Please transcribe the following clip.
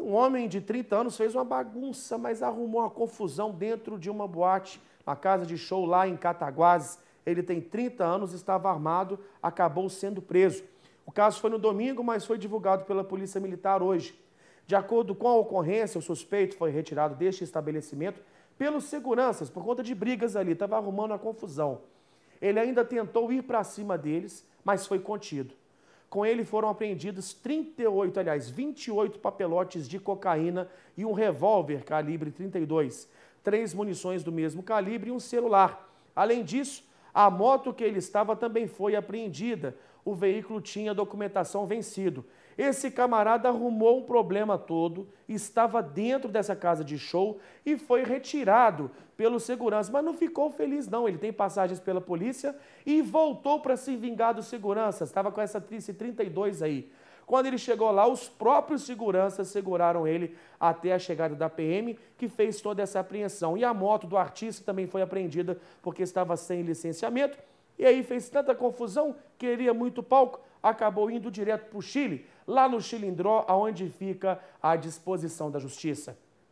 um homem de 30 anos fez uma bagunça, mas arrumou uma confusão dentro de uma boate, uma casa de show lá em Cataguases. Ele tem 30 anos, estava armado, acabou sendo preso. O caso foi no domingo, mas foi divulgado pela Polícia Militar hoje. De acordo com a ocorrência, o suspeito foi retirado deste estabelecimento pelos seguranças por conta de brigas ali, estava arrumando a confusão. Ele ainda tentou ir para cima deles, mas foi contido. Com ele foram apreendidos 38, aliás, 28 papelotes de cocaína e um revólver calibre 32, três munições do mesmo calibre e um celular. Além disso, a moto que ele estava também foi apreendida, o veículo tinha documentação vencido. Esse camarada arrumou um problema todo, estava dentro dessa casa de show e foi retirado pelo segurança, mas não ficou feliz não, ele tem passagens pela polícia e voltou para se vingar do segurança, estava com essa trice 32 aí. Quando ele chegou lá, os próprios seguranças seguraram ele até a chegada da PM, que fez toda essa apreensão. E a moto do artista também foi apreendida porque estava sem licenciamento e aí fez tanta confusão, queria muito palco, acabou indo direto para o Chile, lá no Chilindró, aonde fica a disposição da justiça.